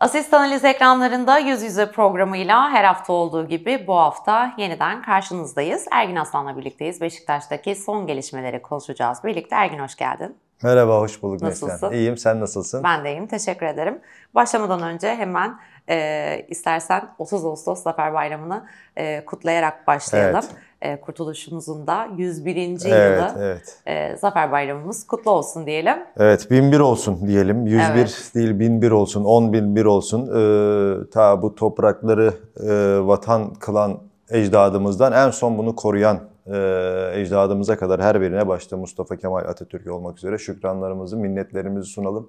Asist analiz ekranlarında yüz yüze programıyla her hafta olduğu gibi bu hafta yeniden karşınızdayız. Ergin Aslan'la birlikteyiz. Beşiktaş'taki son gelişmeleri konuşacağız birlikte. Ergin hoş geldin. Merhaba, hoş bulduk Nasılsın? Neslihan. İyiyim, sen nasılsın? Ben de iyiyim, teşekkür ederim. Başlamadan önce hemen e, istersen 30 Ağustos Zafer Bayramı'nı e, kutlayarak başlayalım. Evet. E, kurtuluşumuzun da 101. Evet, yılı. Evet. E, Zafer Bayramımız kutlu olsun diyelim. Evet, 1001 olsun diyelim. 101 evet. değil 1001 olsun, 10.001 olsun. E, ta bu toprakları e, vatan kılan ecdadımızdan en son bunu koruyan e, ecdadımıza kadar her birine başta Mustafa Kemal Atatürk olmak üzere şükranlarımızı, minnetlerimizi sunalım.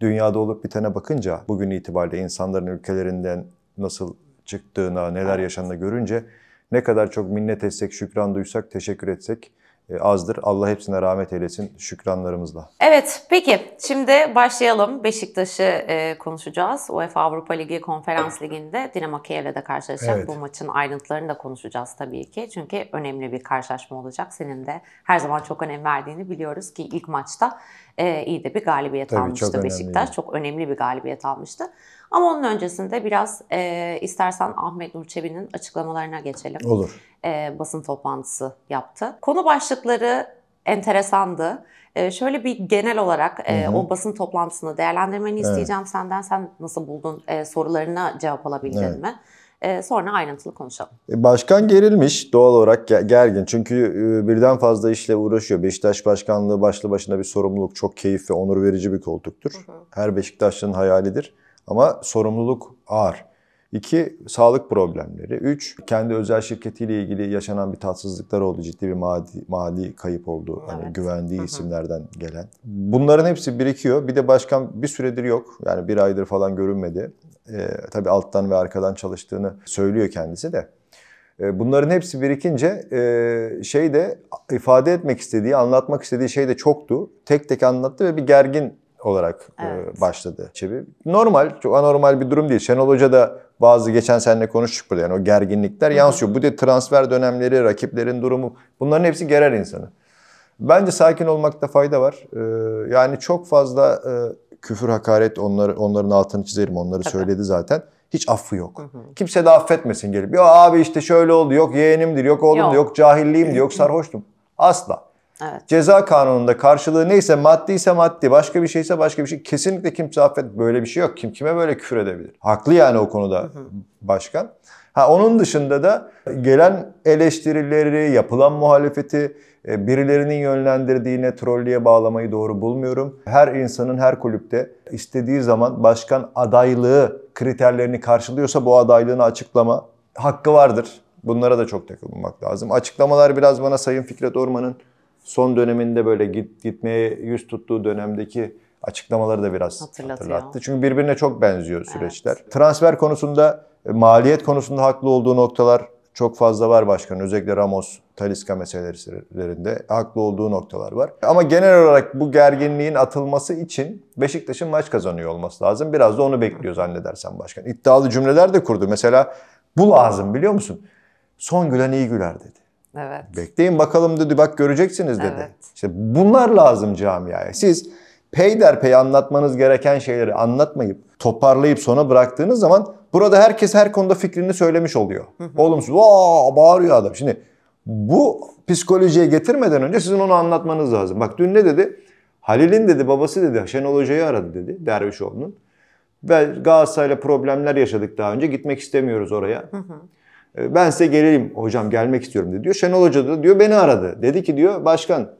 Dünyada olup bitene bakınca bugün itibariyle insanların ülkelerinden nasıl çıktığına, neler evet. yaşandığını görünce ne kadar çok minnet etsek, şükran duysak, teşekkür etsek e, azdır. Allah hepsine rahmet eylesin şükranlarımızla. Evet peki şimdi başlayalım. Beşiktaş'ı e, konuşacağız. UEFA Avrupa Ligi Konferans Ligi'nde Dinamo Kiev'le de karşılaşacak. Evet. Bu maçın ayrıntılarını da konuşacağız tabii ki. Çünkü önemli bir karşılaşma olacak. Senin de her zaman çok önem verdiğini biliyoruz ki ilk maçta e, iyi de bir galibiyet Tabii, almıştı çok Beşiktaş. Önemli. Çok önemli bir galibiyet almıştı. Ama onun öncesinde biraz e, istersen Ahmet Nur açıklamalarına geçelim. Olur. E, basın toplantısı yaptı. Konu başlıkları enteresandı. Ee, şöyle bir genel olarak e, o basın toplantısını değerlendirmeni evet. isteyeceğim senden. Sen nasıl buldun? E, sorularına cevap alabildin evet. mi? Ee, sonra ayrıntılı konuşalım. E, başkan gerilmiş doğal olarak gergin. Çünkü e, birden fazla işle uğraşıyor. Beşiktaş Başkanlığı başlı başına bir sorumluluk. Çok keyif ve onur verici bir koltuktur. Her Beşiktaşlı'nın hayalidir. Ama sorumluluk ağır. İki, sağlık problemleri. Üç, kendi özel şirketiyle ilgili yaşanan bir tatsızlıklar oldu. Ciddi bir mali, mali kayıp oldu. Hani evet. Hani güvendiği Hı-hı. isimlerden gelen. Bunların hepsi birikiyor. Bir de başkan bir süredir yok. Yani bir aydır falan görünmedi. E, tabii alttan ve arkadan çalıştığını söylüyor kendisi de. E, bunların hepsi birikince e, şey de ifade etmek istediği, anlatmak istediği şey de çoktu. Tek tek anlattı ve bir gergin olarak e, evet. e, başladı Çebi. Normal, çok anormal bir durum değil. Şenol Hoca da bazı geçen seninle konuştuk burada yani o gerginlikler Hı-hı. yansıyor. Bu de transfer dönemleri, rakiplerin durumu bunların hepsi gerer insanı. Bence sakin olmakta fayda var. Ee, yani çok fazla e, küfür, hakaret onları, onların altını çizerim. Onları Tabii. söyledi zaten. Hiç affı yok. Hı hı. Kimse de affetmesin gelip. Yok abi işte şöyle oldu. Yok yeğenimdir, yok oğlumdur, yok, yok cahilliğimdir, yok sarhoştum. Asla. Evet. Ceza kanununda karşılığı neyse maddi ise maddi, başka bir şeyse başka bir şey. Kesinlikle kimse affet böyle bir şey yok. Kim kime böyle küfür edebilir? Haklı yani o konuda hı hı. başkan. Ha onun dışında da gelen eleştirileri, yapılan muhalefeti e, birilerinin yönlendirdiğine trollüye bağlamayı doğru bulmuyorum. Her insanın her kulüpte istediği zaman başkan adaylığı kriterlerini karşılıyorsa bu adaylığını açıklama hakkı vardır. Bunlara da çok takılmak lazım. Açıklamalar biraz bana Sayın Fikret Orman'ın son döneminde böyle git, gitmeye yüz tuttuğu dönemdeki açıklamaları da biraz hatırlattı. Çünkü birbirine çok benziyor süreçler. Evet. Transfer konusunda, e, maliyet konusunda haklı olduğu noktalar çok fazla var başkan Özellikle Ramos Taliska meselelerinde haklı olduğu noktalar var. Ama genel olarak bu gerginliğin atılması için Beşiktaş'ın maç kazanıyor olması lazım. Biraz da onu bekliyor zannedersen başkan. İddialı cümleler de kurdu. Mesela bu lazım biliyor musun? Son gülen iyi güler dedi. Evet. Bekleyin bakalım dedi. Bak göreceksiniz dedi. Evet. İşte bunlar lazım camiaya. Siz peyderpey anlatmanız gereken şeyleri anlatmayıp toparlayıp sona bıraktığınız zaman burada herkes her konuda fikrini söylemiş oluyor. Olumsuz. vaa bağırıyor adam. Şimdi bu psikolojiye getirmeden önce sizin onu anlatmanız lazım. Bak dün ne dedi? Halil'in dedi babası dedi Şenol Hoca'yı aradı dedi Dervişoğlu'nun. Ve Galatasaray'la problemler yaşadık daha önce gitmek istemiyoruz oraya. Hı hı. E, ben size geleyim hocam gelmek istiyorum dedi diyor. Şenol Hoca da diyor beni aradı. Dedi ki diyor başkan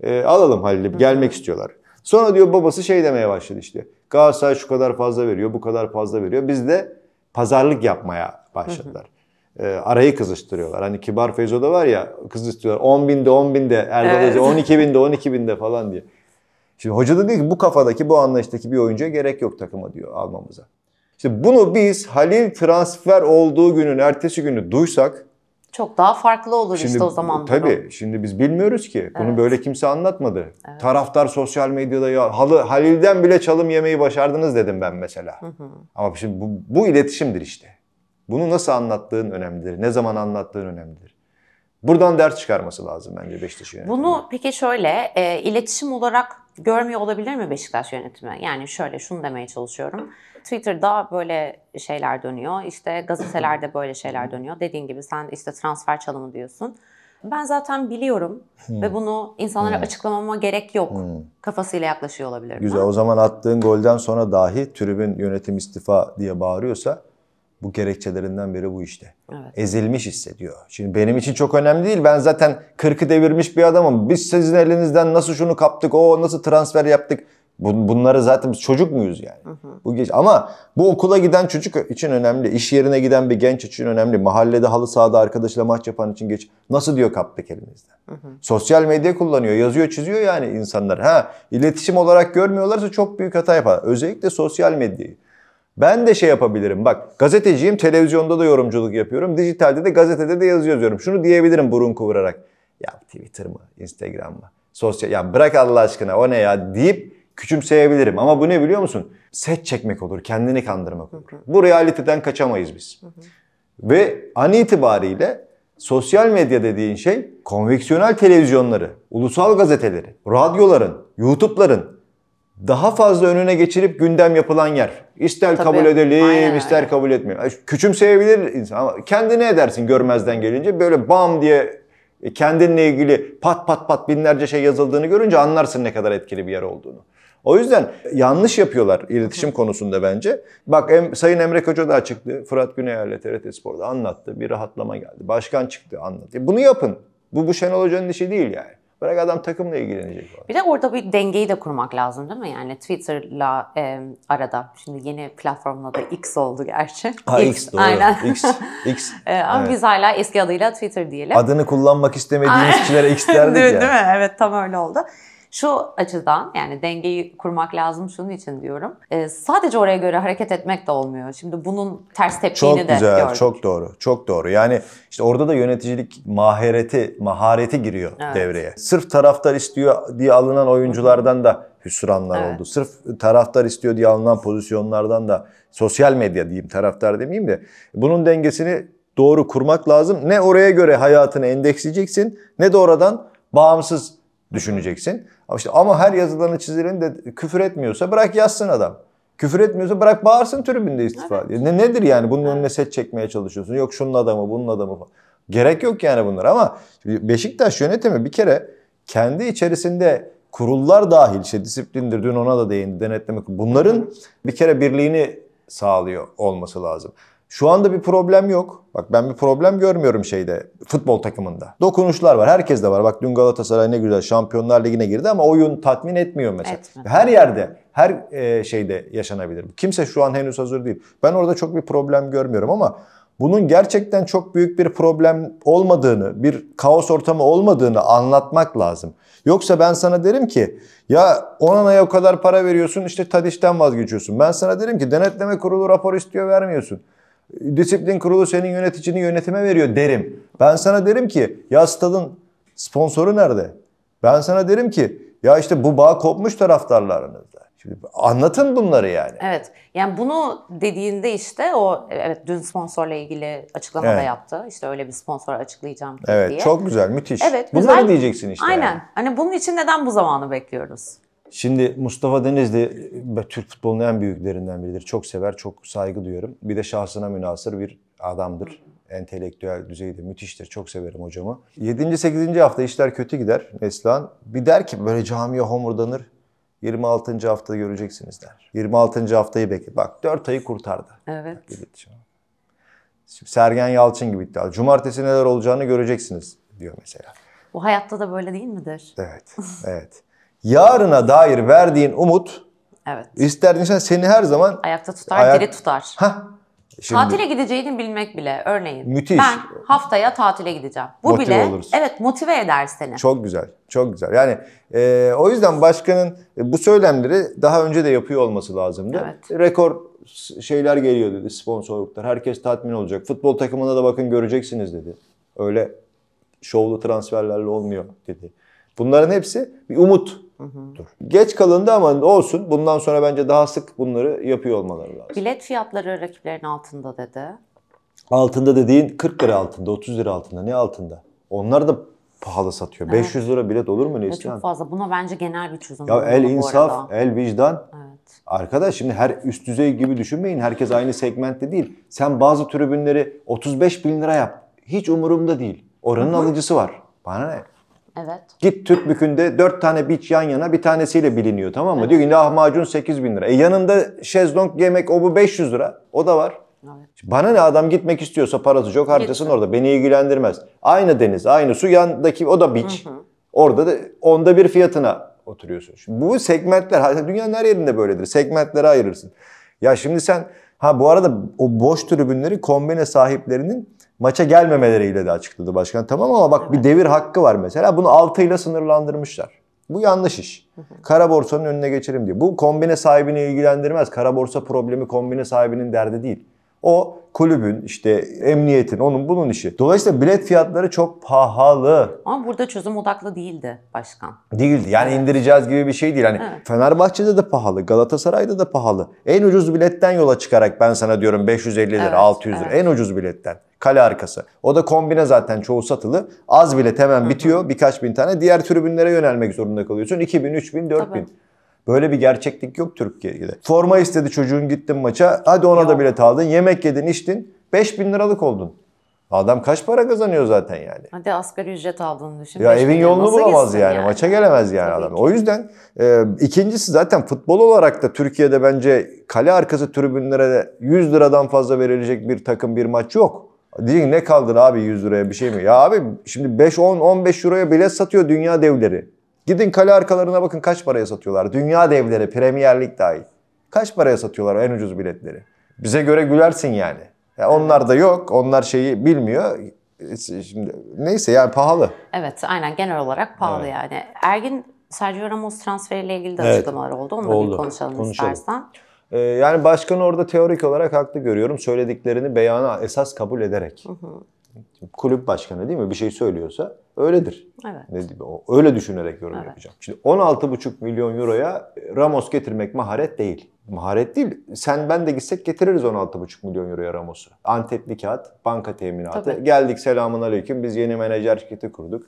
e, alalım Halil'i gelmek istiyorlar. Sonra diyor babası şey demeye başladı işte. Galatasaray şu kadar fazla veriyor bu kadar fazla veriyor. Biz de pazarlık yapmaya başladılar. Hı hı e, arayı kızıştırıyorlar. Hani Kibar Feyzo'da var ya kızıştırıyorlar. 10 binde 10 binde Erdal evet. Hoca 12 binde 12 binde falan diye. Şimdi hoca da diyor ki bu kafadaki bu anlayıştaki bir oyuncuya gerek yok takıma diyor almamıza. İşte bunu biz Halil transfer olduğu günün ertesi günü duysak çok daha farklı olur şimdi, işte o zaman. Tabii durum. şimdi biz bilmiyoruz ki. Evet. Bunu böyle kimse anlatmadı. Evet. Taraftar sosyal medyada ya halı Halil'den bile çalım yemeyi başardınız dedim ben mesela. Hı hı. Ama şimdi bu, bu iletişimdir işte. Bunu nasıl anlattığın önemlidir. Ne zaman anlattığın önemlidir. Buradan ders çıkarması lazım bence Beşiktaş yönetimi. Bunu peki şöyle e, iletişim olarak görmüyor olabilir mi Beşiktaş yönetimi? Yani şöyle şunu demeye çalışıyorum. Twitter'da böyle şeyler dönüyor. İşte gazetelerde böyle şeyler dönüyor. Dediğin gibi sen işte transfer çalımı diyorsun. Ben zaten biliyorum hmm. ve bunu insanlara hmm. açıklamama gerek yok hmm. kafasıyla yaklaşıyor olabilirim. Güzel. Ha? O zaman attığın golden sonra dahi tribün yönetim istifa diye bağırıyorsa bu gerekçelerinden biri bu işte. Evet. Ezilmiş hissediyor. Şimdi benim için çok önemli değil. Ben zaten kırkı devirmiş bir adamım. Biz sizin elinizden nasıl şunu kaptık, o nasıl transfer yaptık. Bunları zaten biz çocuk muyuz yani? Hı hı. Bu geç ama bu okula giden çocuk için önemli, iş yerine giden bir genç için önemli, mahallede halı sahada arkadaşla maç yapan için geç. Nasıl diyor kaptık elinizden? Hı hı. Sosyal medya kullanıyor, yazıyor, çiziyor yani insanlar. Ha, iletişim olarak görmüyorlarsa çok büyük hata yapar. Özellikle sosyal medyayı. Ben de şey yapabilirim. Bak gazeteciyim, televizyonda da yorumculuk yapıyorum. Dijitalde de gazetede de yazı yazıyorum. Şunu diyebilirim burun kıvırarak. Ya Twitter mı, Instagram mı, sosyal... Ya bırak Allah aşkına o ne ya deyip küçümseyebilirim. Ama bu ne biliyor musun? Set çekmek olur, kendini kandırmak olur. Bu realiteden kaçamayız biz. Ve an itibariyle sosyal medya dediğin şey konveksiyonel televizyonları, ulusal gazeteleri, radyoların, YouTube'ların daha fazla önüne geçirip gündem yapılan yer. İster Tabii. kabul edelim, Aynen. ister kabul etmeyelim. Küçümseyebilir insan ama kendini edersin görmezden gelince. Böyle bam diye e, kendinle ilgili pat pat pat binlerce şey yazıldığını görünce anlarsın ne kadar etkili bir yer olduğunu. O yüzden yanlış yapıyorlar iletişim konusunda bence. Bak em, Sayın Emre Koca da çıktı, Fırat Güneyer'le TRT Spor'da anlattı. Bir rahatlama geldi. Başkan çıktı anlattı. E, bunu yapın. Bu, bu Şenol Hoca'nın işi değil yani. Bırak adam takımla ilgilenecek. Falan. Bir de orada bir dengeyi de kurmak lazım değil mi? Yani Twitter'la e, arada. Şimdi yeni platformla da X oldu gerçi. Ha, X, X doğru. Aynen. X. X. e, ama evet. biz hala eski adıyla Twitter diyelim. Adını kullanmak istemediğimiz kişilere X derdik ya. Değil mi? Evet tam öyle oldu. Şu açıdan yani dengeyi kurmak lazım şunun için diyorum. E, sadece oraya göre hareket etmek de olmuyor. Şimdi bunun ters tepkini çok de güzel, gördük. Çok doğru. Çok doğru. Yani işte orada da yöneticilik mahareti mahareti giriyor evet. devreye. Sırf taraftar istiyor diye alınan oyunculardan da hüsranlar evet. oldu. Sırf taraftar istiyor diye alınan pozisyonlardan da sosyal medya diyeyim taraftar demeyeyim de bunun dengesini doğru kurmak lazım. Ne oraya göre hayatını endeksleyeceksin ne de oradan bağımsız düşüneceksin. Ama işte ama her yazılanı çizilen de küfür etmiyorsa bırak yazsın adam. Küfür etmiyorsa bırak bağırsın tribünde istifa. Evet. Ne, nedir yani bunun önüne set çekmeye çalışıyorsun. Yok şunun adamı bunun adamı falan. Gerek yok yani bunlar ama Beşiktaş yönetimi bir kere kendi içerisinde kurullar dahil işte disiplindir dün ona da değindi denetleme bunların bir kere birliğini sağlıyor olması lazım. Şu anda bir problem yok. Bak ben bir problem görmüyorum şeyde futbol takımında. Dokunuşlar var. Herkes de var. Bak dün Galatasaray ne güzel Şampiyonlar Ligi'ne girdi ama oyun tatmin etmiyor mesela. Etme. Her yerde, her e, şeyde yaşanabilir. Kimse şu an henüz hazır değil. Ben orada çok bir problem görmüyorum ama bunun gerçekten çok büyük bir problem olmadığını, bir kaos ortamı olmadığını anlatmak lazım. Yoksa ben sana derim ki ya Onana'ya o kadar para veriyorsun işte Tadiş'ten vazgeçiyorsun. Ben sana derim ki denetleme kurulu rapor istiyor vermiyorsun. Disiplin kurulu senin yöneticini yönetime veriyor derim. Ben sana derim ki ya stadın sponsoru nerede? Ben sana derim ki ya işte bu bağ kopmuş taraftarlarınızda. Şimdi anlatın bunları yani. Evet. Yani bunu dediğinde işte o evet dün sponsorla ilgili açıklama evet. da yaptı. İşte öyle bir sponsor açıklayacağım evet, diye. Evet çok güzel müthiş. Evet, Bunları güzel. diyeceksin işte. Aynen. Yani. Hani bunun için neden bu zamanı bekliyoruz? Şimdi Mustafa Denizli e, Türk futbolunun en büyüklerinden biridir. Çok sever, çok saygı duyuyorum. Bir de şahsına münasır bir adamdır. Entelektüel düzeyde müthiştir. Çok severim hocamı. 7. 8. hafta işler kötü gider Neslihan. Bir der ki böyle camiye homurdanır. 26. hafta göreceksiniz der. 26. haftayı bekle. Bak 4 ayı kurtardı. Evet. Şimdi Sergen Yalçın gibi iddia. Cumartesi neler olacağını göreceksiniz diyor mesela. Bu hayatta da böyle değil midir? Evet. Evet yarına dair verdiğin umut evet. ister insan seni her zaman ayakta tutar, ayak... diri tutar. Heh. Şimdi, tatile gideceğini bilmek bile örneğin. Müthiş. Ben haftaya tatile gideceğim. Bu motive bile oluruz. evet motive eder seni. Çok güzel. Çok güzel. Yani e, o yüzden başkanın e, bu söylemleri daha önce de yapıyor olması lazımdı. Evet. Rekor şeyler geliyor dedi sponsorluklar. Herkes tatmin olacak. Futbol takımına da bakın göreceksiniz dedi. Öyle şovlu transferlerle olmuyor dedi. Bunların hepsi bir umut Hı Geç kalındı ama olsun. Bundan sonra bence daha sık bunları yapıyor olmaları lazım. Bilet fiyatları rakiplerin altında dedi. Altında dediğin 40 lira altında, 30 lira altında. Ne altında? Onlar da pahalı satıyor. Evet. 500 lira bilet olur mu ne isteyen? Çok fazla. Buna bence genel bir çözüm. Ya el insaf, el vicdan. Evet. Arkadaş şimdi her üst düzey gibi düşünmeyin. Herkes aynı segmentte değil. Sen bazı tribünleri 35 bin lira yap. Hiç umurumda değil. Oranın Hı-hı. alıcısı var. Bana ne? Evet. Git Türkbükü'nde dört tane beach yan yana bir tanesiyle biliniyor tamam mı? Evet. Diyor ki lahmacun 8 bin lira. E yanında şezlong yemek o bu 500 lira. O da var. Evet. Bana ne adam gitmek istiyorsa parası çok harcasın Gitsin. orada. Beni ilgilendirmez. Aynı deniz, aynı su yandaki o da beach. Orada da onda bir fiyatına oturuyorsun. Şimdi bu segmentler dünyanın her yerinde böyledir. Segmentlere ayırırsın. Ya şimdi sen ha bu arada o boş tribünleri kombine sahiplerinin maça gelmemeleriyle de açıkladı başkan. Tamam ama bak evet. bir devir hakkı var mesela. Bunu 6 ile sınırlandırmışlar. Bu yanlış iş. Hı Kara borsanın önüne geçelim diye. Bu kombine sahibini ilgilendirmez. Kara borsa problemi kombine sahibinin derdi değil. O kulübün işte emniyetin onun bunun işi. Dolayısıyla bilet fiyatları çok pahalı. Ama burada çözüm odaklı değildi başkan. Değildi. Yani evet. indireceğiz gibi bir şey değil. Hani evet. Fenerbahçe'de de pahalı, Galatasaray'da da pahalı. En ucuz biletten yola çıkarak ben sana diyorum 550 lira, evet, 600 lira evet. en ucuz biletten. Kale arkası. O da kombine zaten çoğu satılı. Az bilet hemen bitiyor. Birkaç bin tane. Diğer tribünlere yönelmek zorunda kalıyorsun. 2000, 3000, 4000. Tabii. Böyle bir gerçeklik yok Türkiye'de. Forma istedi çocuğun gittin maça. Hadi ona da bilet aldın. Yemek yedin içtin. 5000 liralık oldun. Adam kaç para kazanıyor zaten yani. Hadi asgari ücret aldığını düşün. Ya evin yolunu bulamaz yani. yani. Maça gelemez yani Tabii adam. Ki. O yüzden e, ikincisi zaten futbol olarak da Türkiye'de bence kale arkası tribünlere 100 liradan fazla verilecek bir takım bir maç yok. Diyecek ne kaldır abi 100 liraya bir şey mi? Ya abi şimdi 5 10 15 euroya bilet satıyor dünya devleri. Gidin kale arkalarına bakın kaç paraya satıyorlar. Dünya devleri, Premier Lig dahil. Kaç paraya satıyorlar en ucuz biletleri? Bize göre gülersin yani. Ya onlar da yok. Onlar şeyi bilmiyor. Şimdi neyse yani pahalı. Evet aynen genel olarak pahalı evet. yani. Ergin Sergio Ramos transferiyle ilgili de evet. açıklamalar oldu. onunla oldu. bir konuşalım, konuşalım. istersen. Ee, yani başkanı orada teorik olarak haklı görüyorum. Söylediklerini beyana esas kabul ederek. Hı hı. Kulüp başkanı değil mi? Bir şey söylüyorsa Öyledir. Evet. Ne diyeyim, öyle düşünerek yorum evet. yapacağım. Şimdi 16,5 milyon euroya e, Ramos getirmek maharet değil. Maharet değil. Sen ben de gitsek getiririz 16,5 milyon euroya Ramos'u. Antepli kağıt, banka teminatı. Tabii. Geldik selamun aleyküm. Biz yeni menajer şirketi kurduk.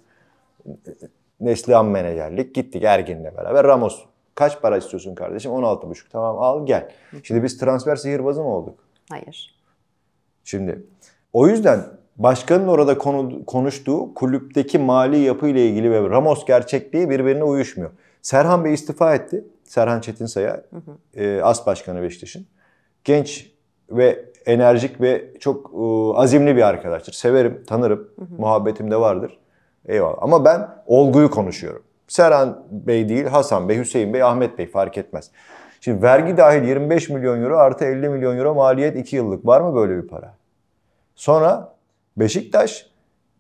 Neslihan menajerlik. Gittik Ergin'le beraber. Ramos kaç para istiyorsun kardeşim? 16,5. Tamam al gel. Şimdi biz transfer sihirbazı mı olduk? Hayır. Şimdi o yüzden Başkanın orada konu, konuştuğu kulüpteki mali yapı ile ilgili ve Ramos gerçekliği birbirine uyuşmuyor. Serhan Bey istifa etti. Serhan Çetinsay'a e, as başkanı Beşiktaş'ın. Genç ve enerjik ve çok e, azimli bir arkadaştır. Severim, tanırım. Hı hı. Muhabbetim de vardır. Eyvallah. Ama ben olguyu konuşuyorum. Serhan Bey değil, Hasan Bey, Hüseyin Bey, Ahmet Bey fark etmez. Şimdi vergi dahil 25 milyon euro artı 50 milyon euro maliyet 2 yıllık. Var mı böyle bir para? Sonra Beşiktaş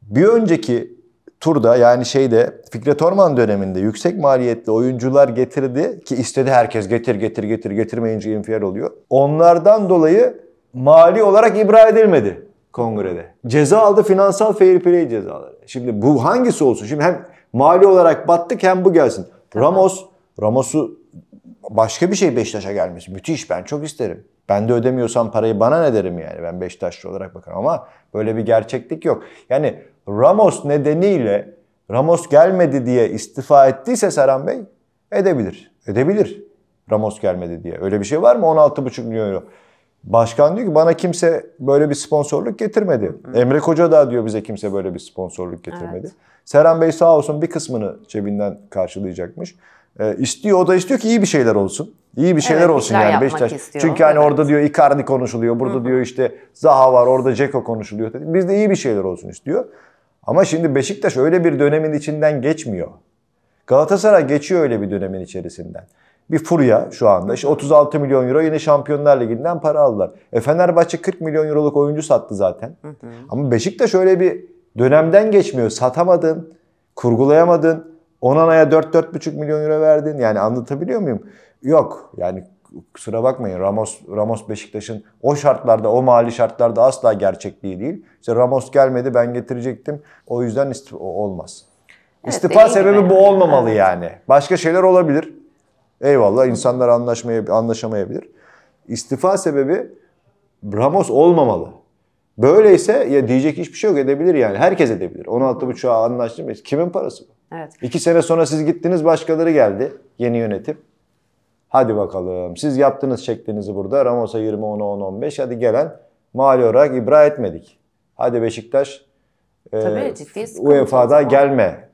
bir önceki turda yani şeyde Fikret Orman döneminde yüksek maliyetli oyuncular getirdi ki istedi herkes getir getir getir getirmeyince infial oluyor. Onlardan dolayı mali olarak ibra edilmedi kongrede. Ceza aldı finansal fair play cezaları. Şimdi bu hangisi olsun? Şimdi hem mali olarak battık hem bu gelsin. Tamam. Ramos, Ramos'u başka bir şey Beşiktaş'a gelmesi müthiş ben çok isterim. Ben de ödemiyorsam parayı bana ne derim yani. Ben Beşiktaşlı olarak bakarım ama böyle bir gerçeklik yok. Yani Ramos nedeniyle Ramos gelmedi diye istifa ettiyse Serhan Bey edebilir. Edebilir Ramos gelmedi diye. Öyle bir şey var mı? 16,5 milyon euro. Başkan diyor ki bana kimse böyle bir sponsorluk getirmedi. Hı. Emre Koca da diyor bize kimse böyle bir sponsorluk getirmedi. Evet. Serhan Bey sağ olsun bir kısmını cebinden karşılayacakmış. E, istiyor o da istiyor ki iyi bir şeyler olsun. İyi bir şeyler evet, olsun yani Beşiktaş. Istiyor. Çünkü hani evet. orada diyor Icardi konuşuluyor, burada Hı. diyor işte Zaha var, orada Ceko konuşuluyor. Dedi. Biz de iyi bir şeyler olsun istiyor. Ama şimdi Beşiktaş öyle bir dönemin içinden geçmiyor. Galatasaray geçiyor öyle bir dönemin içerisinden. Bir furya şu anda. İşte 36 milyon euro yine Şampiyonlar Ligi'nden para aldılar. E Fenerbahçe 40 milyon euroluk oyuncu sattı zaten. Hı hı. Ama Beşiktaş öyle bir dönemden geçmiyor. Satamadın, kurgulayamadın. Onana'ya 4-4,5 milyon euro verdin. Yani anlatabiliyor muyum? Yok. Yani kusura bakmayın Ramos Ramos Beşiktaş'ın o şartlarda o mali şartlarda asla gerçekliği değil. İşte Ramos gelmedi ben getirecektim. O yüzden ist olmaz. Evet, istifa sebebi bu olmamalı evet. yani. Başka şeyler olabilir. Eyvallah insanlar anlaşmaya anlaşamayabilir. İstifa sebebi Ramos olmamalı. Böyleyse ya diyecek hiçbir şey yok edebilir yani. Herkes edebilir. 16.5'a anlaştım. Kimin parası bu? Evet. İki sene sonra siz gittiniz başkaları geldi. Yeni yönetim. Hadi bakalım siz yaptınız çektiğinizi burada. Ramos'a 20, 10, 10, 15. Hadi gelen mali olarak ibra etmedik. Hadi Beşiktaş e, Tabii, e, ciddi UEFA'da gelme.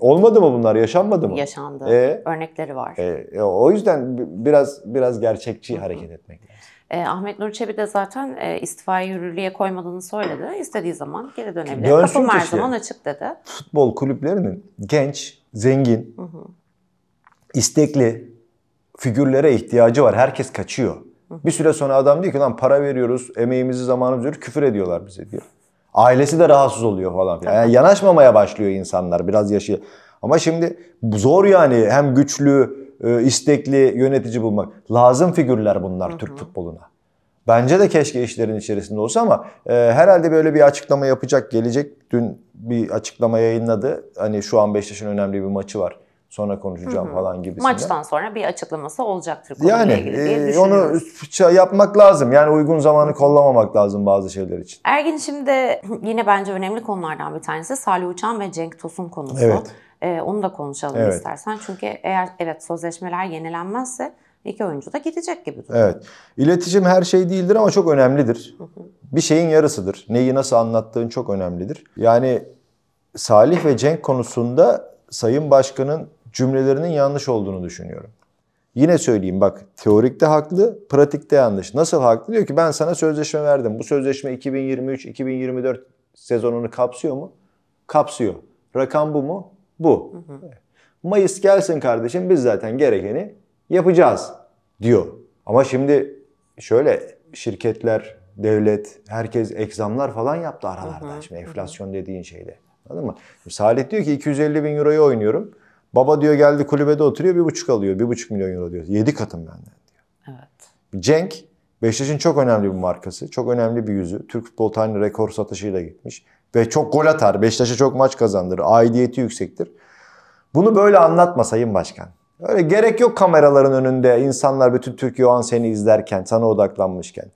Olmadı mı bunlar? Yaşanmadı mı? Yaşandı. Ee, Örnekleri var. e, e o yüzden biraz biraz gerçekçi Hı-hı. hareket etmek lazım. E, Ahmet Nur Çebi de zaten e, istifayı yürürlüğe koymadığını söyledi. İstediği zaman geri dönebilir. Dönsün Kapım her zaman açık dedi. Futbol kulüplerinin genç, zengin, hı hı. istekli figürlere ihtiyacı var. Herkes kaçıyor. Hı hı. Bir süre sonra adam diyor ki lan para veriyoruz, emeğimizi, zamanımızı veriyoruz, küfür ediyorlar bize diyor. Ailesi de rahatsız oluyor falan filan. Yani yanaşmamaya başlıyor insanlar biraz yaşı. Ama şimdi zor yani hem güçlü, e, istekli yönetici bulmak. Lazım figürler bunlar Hı-hı. Türk futboluna. Bence de keşke işlerin içerisinde olsa ama e, herhalde böyle bir açıklama yapacak gelecek. Dün bir açıklama yayınladı. Hani şu an Beşiktaş'ın önemli bir maçı var. Sonra konuşacağım Hı-hı. falan gibi. Maçtan sonra bir açıklaması olacaktır yani, ilgili diye e, onu yapmak lazım. Yani uygun zamanı kollamamak lazım bazı şeyler için. Ergin şimdi yine bence önemli konulardan bir tanesi Salih Uçan ve Cenk Tosun konusu. Evet. E, onu da konuşalım evet. istersen. Çünkü eğer evet sözleşmeler yenilenmezse iki oyuncu da gidecek gibi duruyor. Evet. İletişim her şey değildir ama çok önemlidir. Bir şeyin yarısıdır. Neyi nasıl anlattığın çok önemlidir. Yani Salih ve Cenk konusunda Sayın Başkan'ın cümlelerinin yanlış olduğunu düşünüyorum. Yine söyleyeyim bak teorikte haklı, pratikte yanlış. Nasıl haklı? Diyor ki ben sana sözleşme verdim. Bu sözleşme 2023-2024 sezonunu kapsıyor mu? Kapsıyor. Rakam bu mu? bu. Mayıs gelsin kardeşim biz zaten gerekeni yapacağız diyor. Ama şimdi şöyle şirketler, devlet, herkes egzamlar falan yaptı aralarda. Şimdi enflasyon dediğin şeyde. Anladın mı? Şimdi Salih diyor ki 250 bin euroyu oynuyorum. Baba diyor geldi kulübede oturuyor bir buçuk alıyor. Bir buçuk milyon euro diyor. Yedi katım benden diyor. Evet. Cenk Beşiktaş'ın çok önemli bir markası. Çok önemli bir yüzü. Türk futbol tarihinin rekor satışıyla gitmiş. Ve çok gol atar. Beşiktaş'a çok maç kazandırır. Aidiyeti yüksektir. Bunu böyle anlatma Sayın Başkan. Öyle gerek yok kameraların önünde insanlar bütün Türkiye o an seni izlerken, sana odaklanmışken.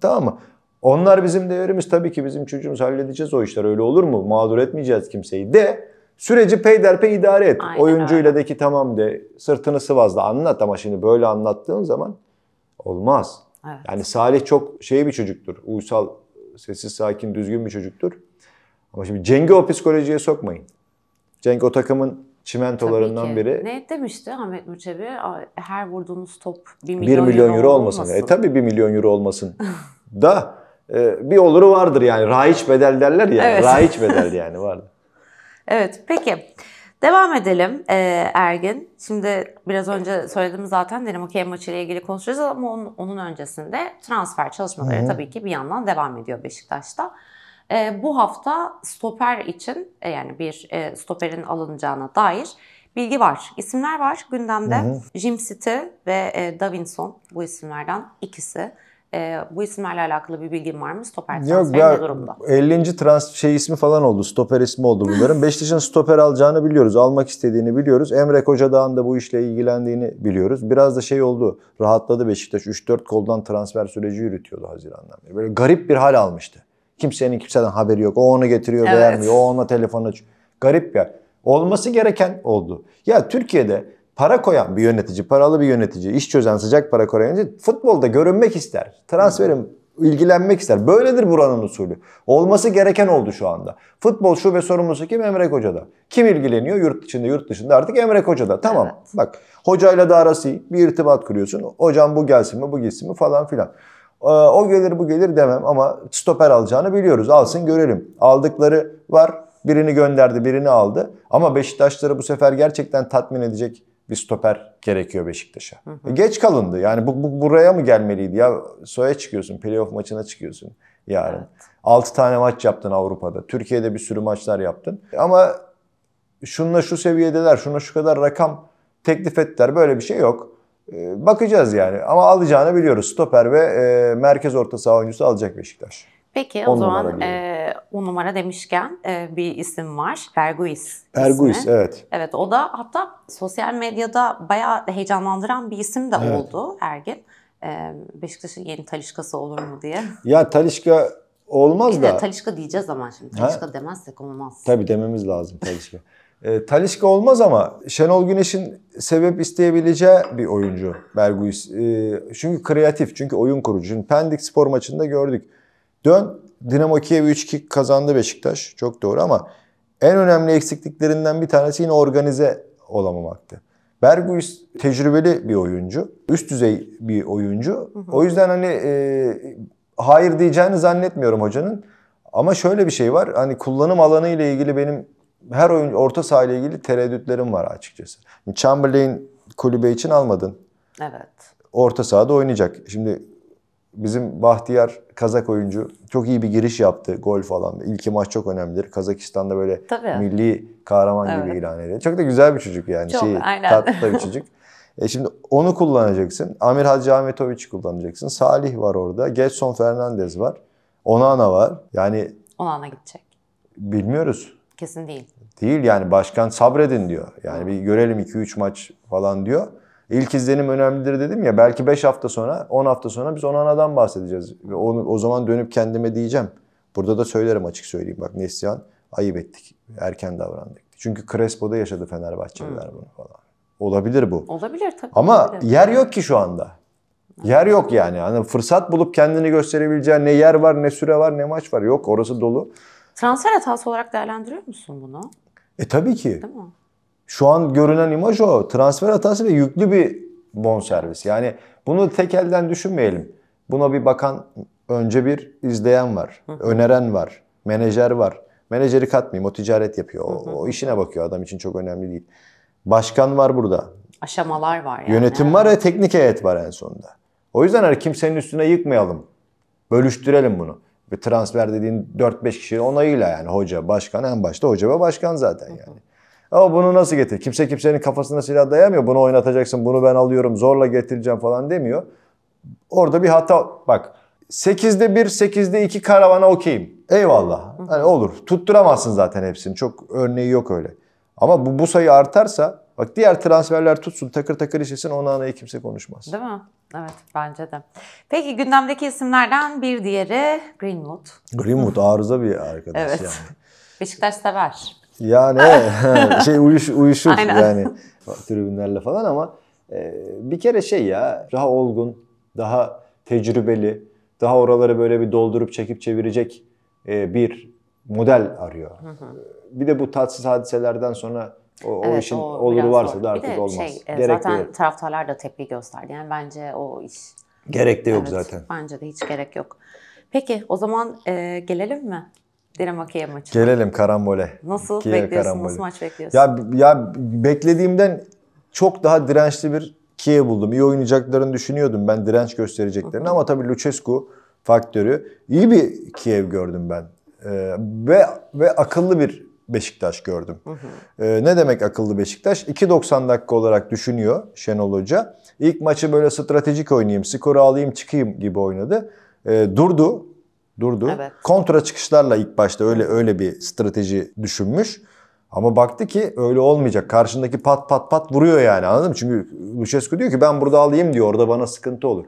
Tamam mı? Onlar bizim değerimiz tabii ki bizim çocuğumuz halledeceğiz o işler öyle olur mu? Mağdur etmeyeceğiz kimseyi de süreci peyderpe idare et. Aynen Oyuncuyla de ki tamam de sırtını sıvazla anlat ama şimdi böyle anlattığın zaman olmaz. Evet. Yani Salih çok şey bir çocuktur. Uysal, sessiz, sakin, düzgün bir çocuktur. Ama şimdi Ceng'i o psikolojiye sokmayın. Cenk o takımın çimentolarından biri. Ne demişti Ahmet Muçevi? Her vurduğunuz top 1 milyon, 1 milyon euro, euro olmasın. E, olmasın. E tabii 1 milyon euro olmasın. da e, bir oluru vardır yani. Rahiç bedel derler ya. Evet. Rahiç bedel yani var. evet peki. Devam edelim e, Ergin. Şimdi biraz önce söyledim zaten Dinamo maçı ile ilgili konuşacağız ama onun, onun öncesinde transfer çalışmaları Hı-hı. tabii ki bir yandan devam ediyor Beşiktaş'ta. E, bu hafta stoper için e, yani bir e, stoperin alınacağına dair bilgi var. İsimler var gündemde. Hı hı. Jim City ve e, Davinson bu isimlerden ikisi. E, bu isimlerle alakalı bir bilgin var mı? Stoper transferi ne durumda? 50. trans şey ismi falan oldu. Stoper ismi oldu bunların. Beşiktaş'ın stoper alacağını biliyoruz. Almak istediğini biliyoruz. Emre Kocadağ'ın da bu işle ilgilendiğini biliyoruz. Biraz da şey oldu. Rahatladı Beşiktaş. 3-4 koldan transfer süreci yürütüyordu Haziran'dan beri. Böyle garip bir hal almıştı. Kimsenin kimseden haberi yok. O onu getiriyor evet. beğenmiyor. O ona telefon aç. Garip ya. Olması gereken oldu. Ya Türkiye'de para koyan bir yönetici, paralı bir yönetici, iş çözen sıcak para koyan yönetici futbolda görünmek ister. Transferin ilgilenmek ister. Böyledir buranın usulü. Olması gereken oldu şu anda. Futbol şube sorumlusu kim? Emre Koca'da. Kim ilgileniyor? Yurt içinde, yurt dışında artık Emre Koca'da. Tamam. Evet. Bak hocayla da arası iyi. Bir irtibat kuruyorsun. Hocam bu gelsin mi, bu gitsin mi falan filan. Ee, o gelir bu gelir demem ama stoper alacağını biliyoruz. Alsın görelim. Aldıkları var. Birini gönderdi, birini aldı. Ama Beşiktaşları bu sefer gerçekten tatmin edecek bir stoper gerekiyor Beşiktaş'a. E, geç kalındı. Yani bu, bu buraya mı gelmeliydi? Ya soya çıkıyorsun, playoff maçına çıkıyorsun yarın. Evet. 6 tane maç yaptın Avrupa'da. Türkiye'de bir sürü maçlar yaptın. Ama şunla şu seviyedeler, şuna şu kadar rakam teklif ettiler. Böyle bir şey yok. Ee, bakacağız yani ama alacağını biliyoruz. Stoper ve e, merkez orta saha oyuncusu alacak Beşiktaş. Peki o zaman e, o numara demişken e, bir isim var. Berguis. Berguis ismi. evet. Evet o da hatta sosyal medyada bayağı heyecanlandıran bir isim de evet. oldu Ergin. E, Beşiktaş'ın yeni Talişka'sı olur mu diye. Ya Talişka olmaz e, da. Talişka diyeceğiz ama şimdi. Talişka ha? demezsek olmaz. Tabii dememiz lazım Talişka. E, Talişka olmaz ama Şenol Güneş'in sebep isteyebileceği bir oyuncu Berguis. E, çünkü kreatif, çünkü oyun kurucu. Şimdi Pendik spor maçında gördük. Dön, Dinamo Kiev 3-2 kazandı Beşiktaş. Çok doğru ama en önemli eksikliklerinden bir tanesi yine organize olamamaktı. Berguis tecrübeli bir oyuncu. Üst düzey bir oyuncu. O yüzden hani e, hayır diyeceğini zannetmiyorum hocanın. Ama şöyle bir şey var. Hani kullanım alanı ile ilgili benim her oyun orta saha ile ilgili tereddütlerim var açıkçası. Chamberlain kulübe için almadın. Evet. Orta sahada oynayacak. Şimdi bizim Bahtiyar Kazak oyuncu çok iyi bir giriş yaptı gol falan. İlki maç çok önemlidir. Kazakistan'da böyle Tabii. milli kahraman evet. gibi ilan edildi. Çok da güzel bir çocuk yani. Çok, şey, aynen. Tatlı bir çocuk. E şimdi onu kullanacaksın. Amir Hacı Ahmetoviç'i kullanacaksın. Salih var orada. Gelson Fernandez var. Onana var. Yani Onana gidecek. Bilmiyoruz. Kesin değil. Değil yani başkan sabredin diyor. Yani bir görelim 2-3 maç falan diyor. İlk izlenim önemlidir dedim ya belki 5 hafta sonra 10 hafta sonra biz anadan bahsedeceğiz. Ve onu, o zaman dönüp kendime diyeceğim. Burada da söylerim açık söyleyeyim. Bak Neslihan ayıp ettik. Erken davrandık. Çünkü Crespo'da yaşadı Fenerbahçeliler Hı. bunu falan. Olabilir bu. Olabilir tabii. Ama olabilir. yer yok ki şu anda. Yer yok yani. Hani fırsat bulup kendini gösterebileceği ne yer var, ne süre var, ne maç var. Yok orası dolu. Transfer hatası olarak değerlendiriyor musun bunu? E tabii ki. Değil mi? Şu an görünen imaj o. Transfer hatası ve yüklü bir bonservis. Yani bunu tek elden düşünmeyelim. Buna bir bakan önce bir izleyen var, Hı. öneren var, menajer var. Menajeri katmayayım, o ticaret yapıyor. O, Hı. o işine bakıyor, adam için çok önemli değil. Başkan var burada. Aşamalar var yani. Yönetim var ve teknik heyet var en sonunda. O yüzden her hani kimsenin üstüne yıkmayalım. Bölüştürelim bunu. Ve transfer dediğin 4-5 kişi onayıyla yani hoca, başkan en başta hoca ve başkan zaten yani. Ama bunu nasıl getir? Kimse kimsenin kafasına silah dayamıyor. Bunu oynatacaksın, bunu ben alıyorum, zorla getireceğim falan demiyor. Orada bir hata bak 8'de 1, 8'de 2 karavana okeyim. Eyvallah. Hani olur. Tutturamazsın zaten hepsini. Çok örneği yok öyle. Ama bu, bu sayı artarsa bak diğer transferler tutsun takır takır işesin ona anayı kimse konuşmaz. Değil mi? Evet bence de. Peki gündemdeki isimlerden bir diğeri Greenwood. Greenwood arıza bir arkadaş evet. yani. Beşiktaş sever. Yani şey uyuş, uyuşur Aynen. yani tribünlerle falan ama e, bir kere şey ya daha olgun, daha tecrübeli, daha oraları böyle bir doldurup çekip çevirecek e, bir model arıyor. Hı hı. Bir de bu tatsız hadiselerden sonra o, evet, o işin o olur varsa zor. da artık bir de olmaz. Şey, e, Gerek zaten yok. taraftarlar da tepki gösterdi. Yani bence o iş... Gerek de yok evet, zaten. Bence de hiç gerek yok. Peki o zaman e, gelelim mi? Dinamo maçı. Gelelim karambole. Nasıl Kiev bekliyorsun? Karambole. Nasıl maç bekliyorsun? Ya, ya beklediğimden çok daha dirençli bir Kiev buldum. İyi oynayacaklarını düşünüyordum ben direnç göstereceklerini ama tabii Lucescu faktörü. iyi bir Kiev gördüm ben. Ee, ve ve akıllı bir Beşiktaş gördüm. Hı hı. E, ne demek akıllı Beşiktaş? 2.90 dakika olarak düşünüyor Şenol Hoca. İlk maçı böyle stratejik oynayayım, skoru alayım çıkayım gibi oynadı. E, durdu. Durdu. Evet. Kontra çıkışlarla ilk başta öyle öyle bir strateji düşünmüş. Ama baktı ki öyle olmayacak. Karşındaki pat pat pat vuruyor yani anladın mı? Çünkü Lucescu diyor ki ben burada alayım diyor. Orada bana sıkıntı olur.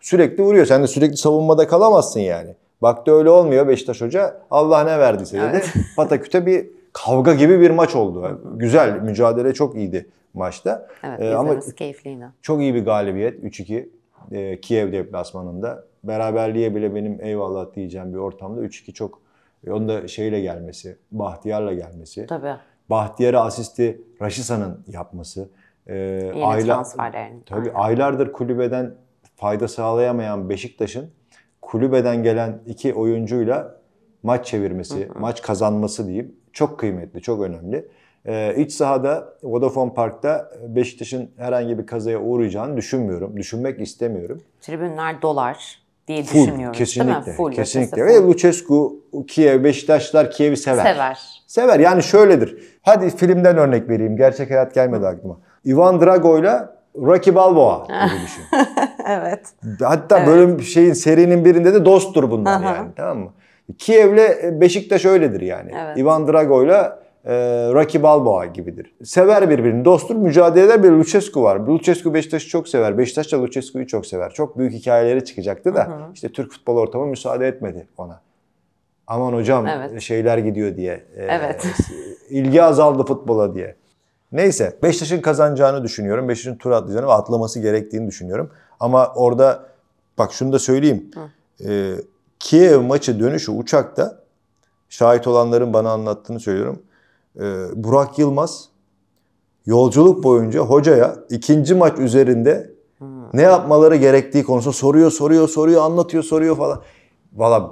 Sürekli vuruyor. Sen de sürekli savunmada kalamazsın yani. Baktı öyle olmuyor Beşiktaş Hoca. Allah ne verdiyse dedi. Evet. Pataküte bir kavga gibi bir maç oldu. Yani güzel, mücadele çok iyiydi maçta. Evet, ee, ama keyifliydi. Çok iyi bir galibiyet 3-2 e, Kiev deplasmanında. Beraberliğe bile benim eyvallah diyeceğim bir ortamda 3-2 çok e, onun da şeyle gelmesi, Bahtiyar'la gelmesi. Tabii. Bahtiyar'a asisti Raşisa'nın yapması. E, Yeni ayla, Tabii aynen. aylardır kulübeden fayda sağlayamayan Beşiktaş'ın kulübeden gelen iki oyuncuyla maç çevirmesi, hı hı. maç kazanması diyeyim çok kıymetli, çok önemli. Ee, iç sahada Vodafone Park'ta Beşiktaş'ın herhangi bir kazaya uğrayacağını düşünmüyorum. Düşünmek istemiyorum. Tribünler dolar diye full, düşünüyoruz kesinlikle, değil mi? Full, kesinlikle. Ve Lucescu, Kiev, Beşiktaşlar Kiev'i sever. Sever. Sever yani şöyledir. Hadi filmden örnek vereyim. Gerçek hayat gelmedi aklıma. Ivan Drago ile Rocky Balboa gibi düşün. evet. Hatta evet. bölüm şeyin serinin birinde de dosttur bunlar yani tamam mı? Kiev'le e, Beşiktaş öyledir yani. Evet. Ivan Drago'yla e, Rocky Balboa gibidir. Sever birbirini, dosttur, mücadelede bir Lucescu var. Lucescu Beşiktaş'ı çok sever. Beşiktaş da Lucescu'yu çok sever. Çok büyük hikayeleri çıkacaktı da hı hı. işte Türk futbol ortamı müsaade etmedi ona. Aman hocam evet. şeyler gidiyor diye. E, evet. ilgi azaldı futbola diye. Neyse Beşiktaş'ın kazanacağını düşünüyorum. Beşiktaş'ın tur atlayacağını ve atlaması gerektiğini düşünüyorum. Ama orada bak şunu da söyleyeyim. Hı. E, Kiev maçı dönüşü uçakta şahit olanların bana anlattığını söylüyorum. Ee, Burak Yılmaz yolculuk boyunca hocaya ikinci maç üzerinde hmm. ne yapmaları gerektiği konusunda soruyor, soruyor, soruyor, anlatıyor, soruyor falan. Valla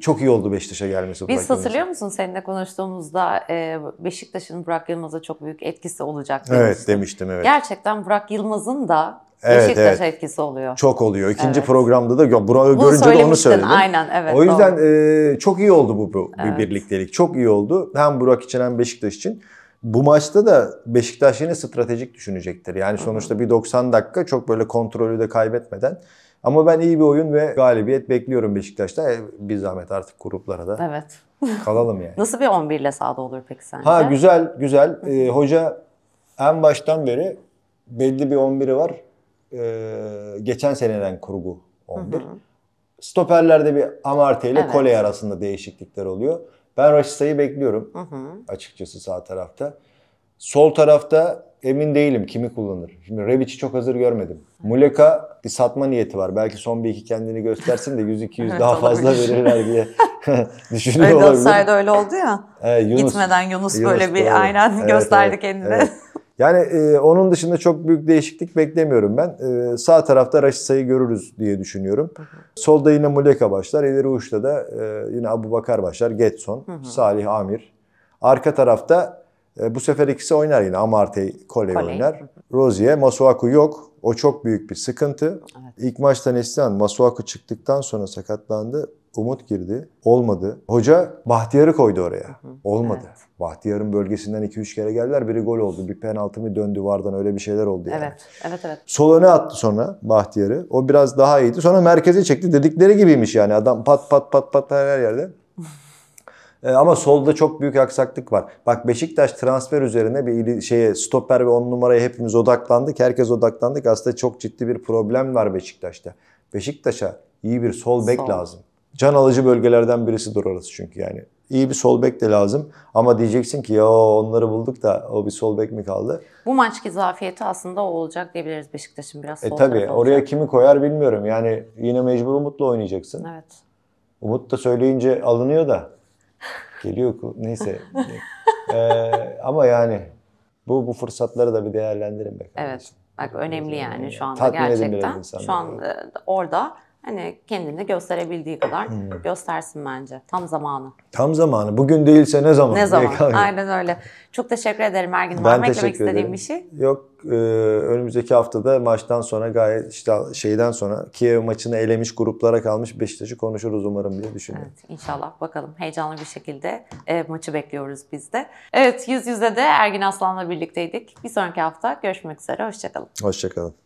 çok iyi oldu Beşiktaş'a gelmesi. Biz Burak hatırlıyor musun seninle konuştuğumuzda e, Beşiktaş'ın Burak Yılmaz'a çok büyük etkisi olacak demiştin. Evet demiştim evet. Gerçekten Burak Yılmaz'ın da Evet, Beşiktaş evet. etkisi oluyor. Çok oluyor. İkinci evet. programda da bunu görünce de onu söyledim. Aynen evet. O yüzden e, çok iyi oldu bu, bu evet. birliktelik. Çok iyi oldu. Hem Burak için hem Beşiktaş için. Bu maçta da Beşiktaş yine stratejik düşünecektir. Yani sonuçta bir 90 dakika çok böyle kontrolü de kaybetmeden. Ama ben iyi bir oyun ve galibiyet bekliyorum Beşiktaş'ta. E, bir zahmet artık gruplara da. Evet. Kalalım yani. Nasıl bir 11 ile sahada olur peki sence? Ha güzel güzel. Ee, hoca en baştan beri belli bir 11'i var e, geçen seneden kurgu 11. Hı hı. Stoperlerde bir Amarte ile evet. Kole arasında değişiklikler oluyor. Ben Raşisa'yı bekliyorum hı hı. açıkçası sağ tarafta. Sol tarafta emin değilim kimi kullanır. Şimdi Rebic'i çok hazır görmedim. Muleka bir satma niyeti var. Belki son bir iki kendini göstersin de 100-200 evet, daha fazla verirler diye düşünüyor öyle olabilir. Öyle öyle oldu ya. Evet, Yunus, Gitmeden Yunus, Yunus böyle bir doğru. aynen evet, gösterdi evet, kendini. Evet. Yani e, onun dışında çok büyük değişiklik beklemiyorum ben. E, sağ tarafta Raşitsa'yı görürüz diye düşünüyorum. Hı hı. Solda yine Muleka başlar. İleri uçta da e, yine Abu Bakar başlar. Getson, hı hı. Salih Amir. Arka tarafta e, bu sefer ikisi oynar yine. Amartey, Koley oynar. Rozier, Masuaku yok. O çok büyük bir sıkıntı. Evet. İlk maçta Neslihan Masuaku çıktıktan sonra sakatlandı. Umut girdi. Olmadı. Hoca Bahtiyar'ı koydu oraya. Olmadı. Evet. Bahtiyar'ın bölgesinden 2-3 kere geldiler. Biri gol oldu. Bir penaltı mı döndü vardan öyle bir şeyler oldu yani. Evet. Evet evet. Sol öne attı sonra Bahtiyar'ı. O biraz daha iyiydi. Sonra merkeze çekti. Dedikleri gibiymiş yani. Adam pat pat pat pat her yerde. Ee, ama solda çok büyük aksaklık var. Bak Beşiktaş transfer üzerine bir şeye stoper ve on numaraya hepimiz odaklandık. Herkes odaklandık. Aslında çok ciddi bir problem var Beşiktaş'ta. Beşiktaş'a iyi bir sol bek lazım. Can alıcı bölgelerden birisidir orası çünkü yani. İyi bir sol bek de lazım ama diyeceksin ki ya onları bulduk da o bir sol bek mi kaldı? Bu maçki zafiyeti aslında o olacak diyebiliriz Beşiktaş'ın biraz e, sol E tabi oraya kimi koyar bilmiyorum yani yine mecbur Umut'la oynayacaksın. Evet. Umut da söyleyince alınıyor da geliyor neyse. ee, ama yani bu bu fırsatları da bir değerlendirin be kardeşim. Evet. Bak önemli şey yani şu anda Tatmin gerçekten. Şu an e, orada Hani kendini gösterebildiği kadar hmm. göstersin bence. Tam zamanı. Tam zamanı. Bugün değilse ne zaman? Ne zaman? Aynen öyle. Çok teşekkür ederim Ergin. Ben teşekkür mı istediğim bir şey? Yok. E, önümüzdeki haftada maçtan sonra gayet işte şeyden sonra Kiev maçını elemiş gruplara kalmış Beşiktaş'ı konuşuruz umarım diye düşünüyorum. Evet inşallah. Bakalım heyecanlı bir şekilde e, maçı bekliyoruz biz de. Evet yüz yüze de Ergin Aslan'la birlikteydik. Bir sonraki hafta görüşmek üzere. Hoşçakalın. Hoşçakalın.